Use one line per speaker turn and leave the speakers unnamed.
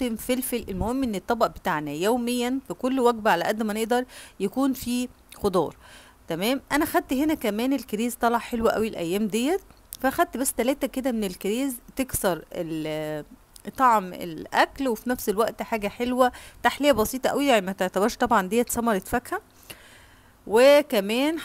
طماطم فلفل المهم ان الطبق بتاعنا يوميا في كل وجبه على قد ما نقدر يكون فيه خضار تمام انا خدت هنا كمان الكريز طلع حلو قوي الايام ديت فاخدت بس ثلاثة كده من الكريز تكسر طعم الاكل وفي نفس الوقت حاجه حلوه تحليه بسيطه قوي يعني ما تعتبرش طبعا ديت ثمره فاكهه
وكمان